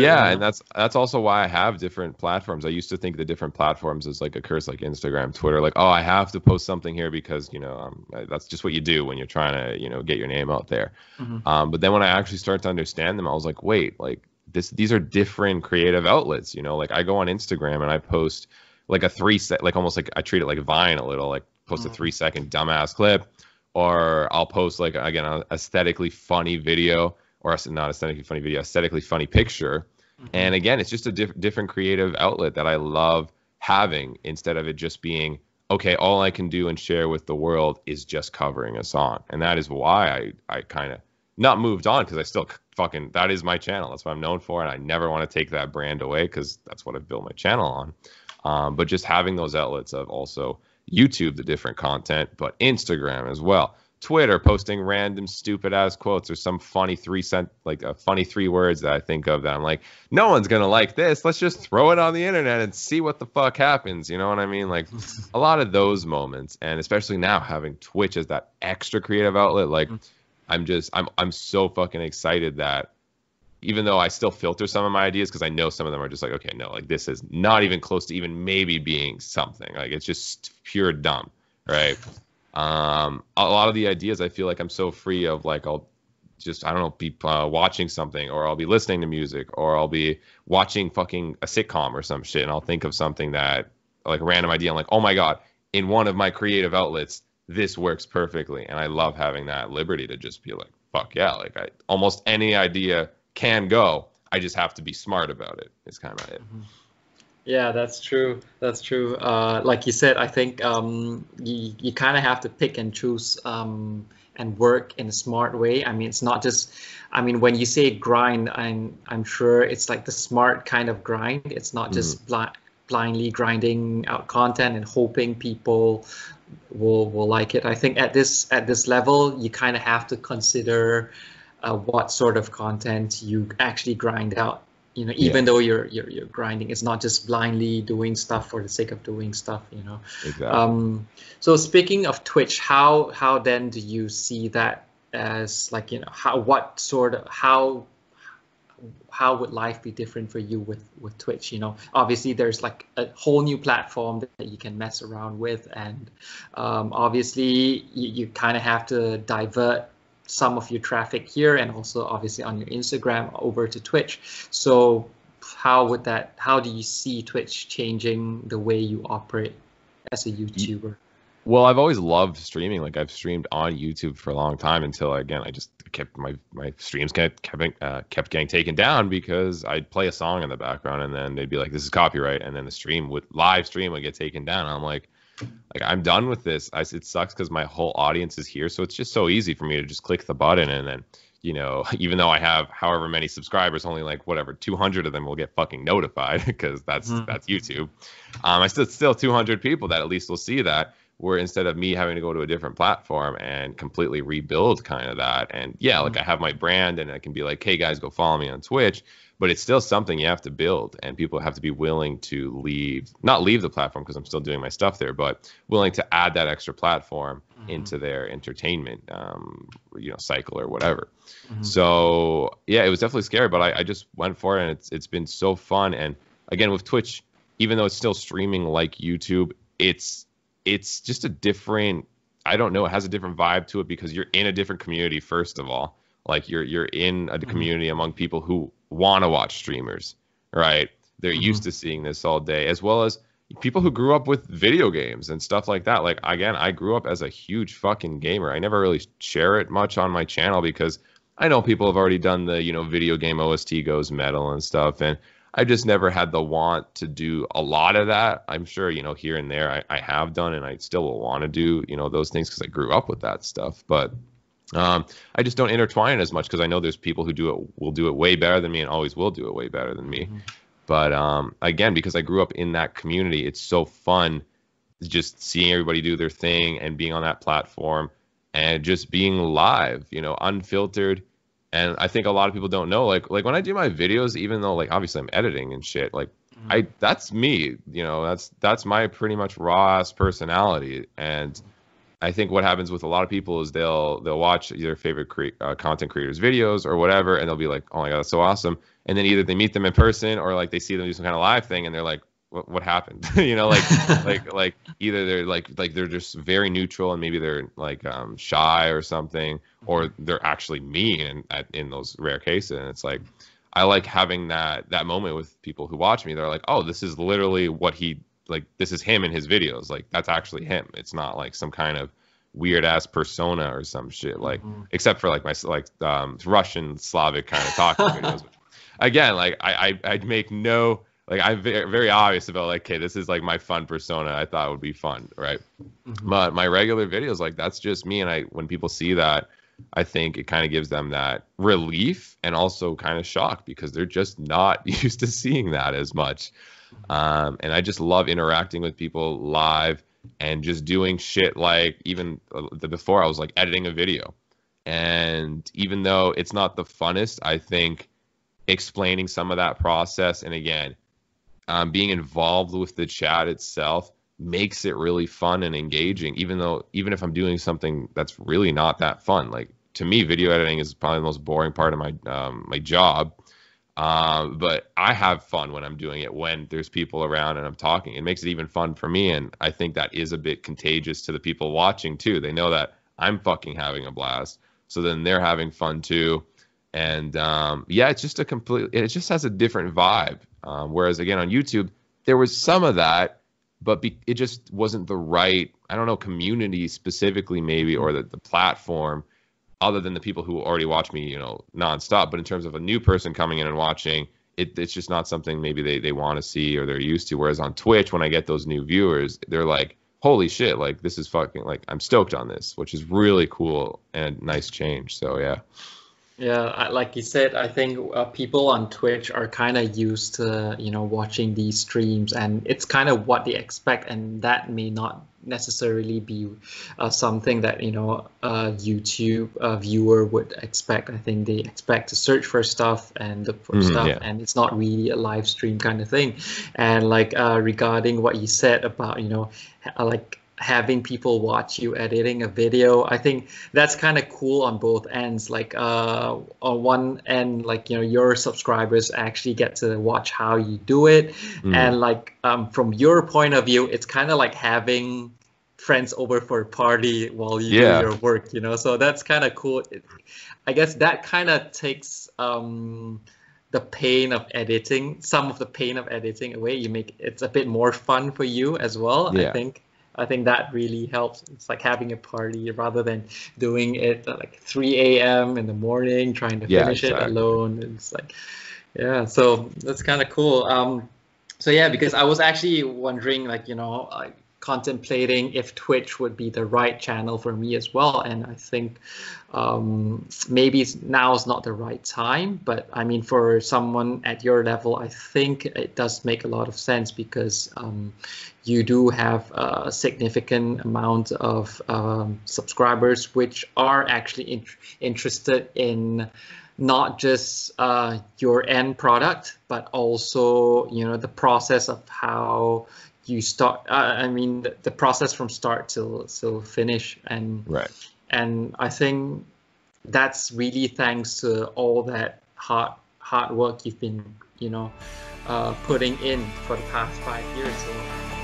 yeah, and that's that's also why I have different platforms. I used to think the different platforms is like a curse, like Instagram, Twitter, like oh, I have to post something here because you know um, that's just what you do when you're trying to you know get your name out there. Mm-hmm. Um, but then when I actually start to understand them, I was like, wait, like this these are different creative outlets. You know, like I go on Instagram and I post like a three set, like almost like I treat it like Vine a little, like post mm-hmm. a mm. three second dumbass clip, or I'll post like again an aesthetically funny video or not aesthetically funny video, aesthetically funny picture. Mm-hmm. And again, it's just a diff- different creative outlet that I love having instead of it just being okay, all I can do and share with the world is just covering a song. And that is why I, I kind of not moved on because I still fucking, that is my channel. That's what I'm known for. And I never want to take that brand away because that's what I've built my channel on. Um, but just having those outlets of also YouTube, the different content, but Instagram as well. Twitter posting random stupid ass quotes or some funny three cent like a funny three words that I think of that I'm like, no one's gonna like this. Let's just throw it on the internet and see what the fuck happens. You know what I mean? Like a lot of those moments, and especially now having Twitch as that extra creative outlet, like mm-hmm. I'm just I'm I'm so fucking excited that even though I still filter some of my ideas because I know some of them are just like, okay, no, like this is not even close to even maybe being something. Like it's just pure dumb, right? Um, a lot of the ideas I feel like I'm so free of like I'll just I don't know be uh, watching something or I'll be listening to music or I'll be watching fucking a sitcom or some shit and I'll think of something that like a random idea I'm like oh my god in one of my creative outlets this works perfectly and I love having that liberty to just be like fuck yeah like I almost any idea can go I just have to be smart about it it is kind of it. Mm-hmm. Yeah, that's true. That's true. Uh, like you said, I think um, you, you kind of have to pick and choose um, and work in a smart way. I mean, it's not just, I mean, when you say grind, I'm, I'm sure it's like the smart kind of grind. It's not just mm. blind blindly grinding out content and hoping people will will like it. I think at this at this level, you kind of have to consider uh, what sort of content you actually grind out you know even yeah. though you're, you're, you're grinding it's not just blindly doing stuff for the sake of doing stuff you know exactly. um, so speaking of twitch how how then do you see that as like you know how what sort of how how would life be different for you with with twitch you know obviously there's like a whole new platform that you can mess around with and um, obviously you, you kind of have to divert some of your traffic here and also obviously on your Instagram over to Twitch. So how would that how do you see Twitch changing the way you operate as a YouTuber? Well, I've always loved streaming. Like I've streamed on YouTube for a long time until again I just kept my my streams kept kept, uh, kept getting taken down because I'd play a song in the background and then they'd be like this is copyright and then the stream would live stream would get taken down. I'm like like I'm done with this. I, it sucks because my whole audience is here, so it's just so easy for me to just click the button and then you know, even though I have however many subscribers, only like whatever 200 of them will get fucking notified because that's mm. that's YouTube. Um, I still still 200 people that at least will see that. Where instead of me having to go to a different platform and completely rebuild kind of that, and yeah, like hmm. I have my brand and I can be like, hey guys, go follow me on Twitch but it's still something you have to build and people have to be willing to leave not leave the platform because i'm still doing my stuff there but willing to add that extra platform mm-hmm. into their entertainment um, you know cycle or whatever mm-hmm. so yeah it was definitely scary but I, I just went for it and it's it's been so fun and again with twitch even though it's still streaming like youtube it's it's just a different i don't know it has a different vibe to it because you're in a different community first of all like you're you're in a mm-hmm. community among people who want to watch streamers, right? They're mm-hmm. used to seeing this all day, as well as people who grew up with video games and stuff like that. Like, again, I grew up as a huge fucking gamer. I never really share it much on my channel because I know people have already done the, you know, video game OST goes metal and stuff. And I just never had the want to do a lot of that. I'm sure, you know, here and there I, I have done and I still will want to do, you know, those things because I grew up with that stuff. But um, I just don't intertwine as much because I know there's people who do it will do it way better than me and always will do it way better than me. Mm-hmm. But um, again, because I grew up in that community, it's so fun just seeing everybody do their thing and being on that platform and just being live, you know, unfiltered. And I think a lot of people don't know, like, like when I do my videos, even though like obviously I'm editing and shit, like mm-hmm. I that's me, you know, that's that's my pretty much raw ass personality and. Mm-hmm I think what happens with a lot of people is they'll they'll watch their favorite cre- uh, content creators' videos or whatever, and they'll be like, "Oh my god, that's so awesome!" And then either they meet them in person or like they see them do some kind of live thing, and they're like, "What, what happened?" you know, like like like either they're like like they're just very neutral and maybe they're like um, shy or something, or mm-hmm. they're actually mean in, in those rare cases. And it's like I like having that that moment with people who watch me. They're like, "Oh, this is literally what he like this is him in his videos. Like that's actually him. It's not like some kind of weird ass persona or some shit. Like mm-hmm. except for like my like um, Russian Slavic kind of talking videos. Again, like I, I I'd make no like I'm very, very obvious about like, okay, this is like my fun persona. I thought would be fun, right? Mm-hmm. But my regular videos, like that's just me. And I when people see that, I think it kind of gives them that relief and also kind of shock because they're just not used to seeing that as much. Um, and I just love interacting with people live and just doing shit like even uh, the before I was like editing a video. And even though it's not the funnest, I think explaining some of that process and again, um, being involved with the chat itself makes it really fun and engaging. Even though, even if I'm doing something that's really not that fun, like to me, video editing is probably the most boring part of my um, my job uh, but I have fun when I'm doing it, when there's people around and I'm talking. It makes it even fun for me. And I think that is a bit contagious to the people watching too. They know that I'm fucking having a blast. So then they're having fun too. And um, yeah, it's just a complete, it just has a different vibe. Um, whereas again, on YouTube, there was some of that, but be, it just wasn't the right, I don't know, community specifically, maybe, or the, the platform other than the people who already watch me, you know, nonstop. But in terms of a new person coming in and watching, it, it's just not something maybe they, they want to see or they're used to. Whereas on Twitch, when I get those new viewers, they're like, holy shit, like this is fucking, like I'm stoked on this, which is really cool and nice change. So, yeah. Yeah, I, like you said, I think uh, people on Twitch are kind of used to, you know, watching these streams and it's kind of what they expect and that may not necessarily be uh, something that you know a YouTube viewer would expect. I think they expect to search for stuff and look for mm, stuff, yeah. and it's not really a live stream kind of thing. And like uh, regarding what you said about you know like having people watch you editing a video i think that's kind of cool on both ends like uh on one end like you know your subscribers actually get to watch how you do it mm. and like um from your point of view it's kind of like having friends over for a party while you yeah. do your work you know so that's kind of cool i guess that kind of takes um the pain of editing some of the pain of editing away you make it's a bit more fun for you as well yeah. i think I think that really helps. It's like having a party rather than doing it at like 3 a.m. in the morning, trying to yeah, finish exactly. it alone. It's like, yeah, so that's kind of cool. Um, so yeah, because I was actually wondering, like, you know, like, contemplating if Twitch would be the right channel for me as well. And I think um, maybe now is not the right time, but I mean, for someone at your level, I think it does make a lot of sense because um, you do have a significant amount of um, subscribers which are actually in- interested in not just uh, your end product, but also you know the process of how you start uh, i mean the, the, process from start till till finish and right and i think that's really thanks to all that hard hard work you've been you know uh, putting in for the past five years so.